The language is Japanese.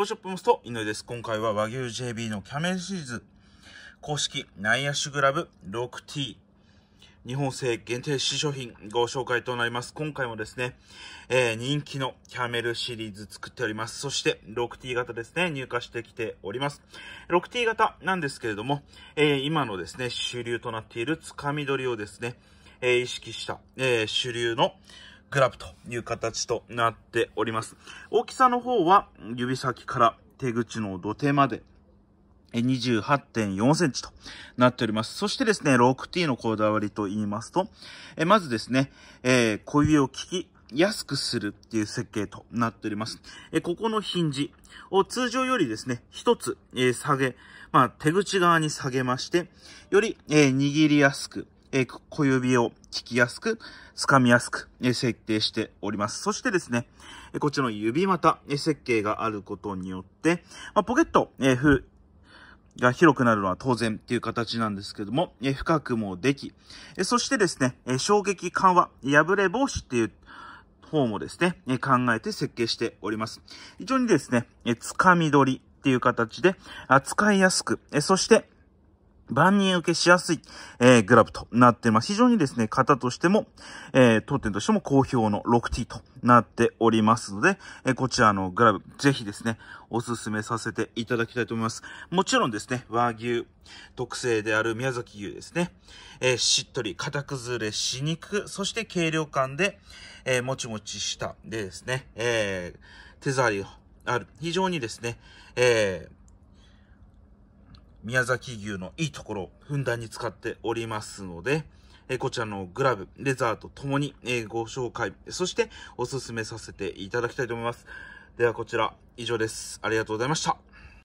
ポショップモスト井上です。今回は和牛 JB のキャメルシリーズ公式ナイアッシュグラブ 6T 日本製限定試商品ご紹介となります。今回もですね、えー、人気のキャメルシリーズ作っております。そして 6T 型ですね、入荷してきております。6T 型なんですけれども、えー、今のですね、主流となっているつかみ取りをですね、えー、意識した、え主流のグラブという形となっております。大きさの方は指先から手口の土手まで28.4センチとなっております。そしてですね、6T のこだわりと言いますと、えまずですね、えー、小指を利きやすくするっていう設計となっております。えここのヒンジを通常よりですね、一つ、えー、下げ、まあ、手口側に下げまして、より、えー、握りやすく、えー、小指を聞きやすく、掴みやすく、え設計しております。そしてですね、えこちらの指股、え設計があることによって、まあ、ポケット、えー、が広くなるのは当然っていう形なんですけども、え深くもでき、えそしてですね、え衝撃緩和、破れ防止っていう方もですね、え考えて設計しております。非常にですね、え掴み取りっていう形で、扱いやすく、えそして、万人受けしやすい、えー、グラブとなってます。非常にですね、型としても、えー、当店としても好評の 6T となっておりますので、えー、こちらのグラブ、ぜひですね、お勧めさせていただきたいと思います。もちろんですね、和牛特製である宮崎牛ですね、えー、しっとり、型崩れしにくく、そして軽量感で、えー、もちもちした、でですね、えー、手触りがある。非常にですね、えー、宮崎牛のいいところをふんだんに使っておりますので、えこちらのグラブ、レザーとともに、えご紹介、そしておすすめさせていただきたいと思います。ではこちら以上です。ありがとうございました。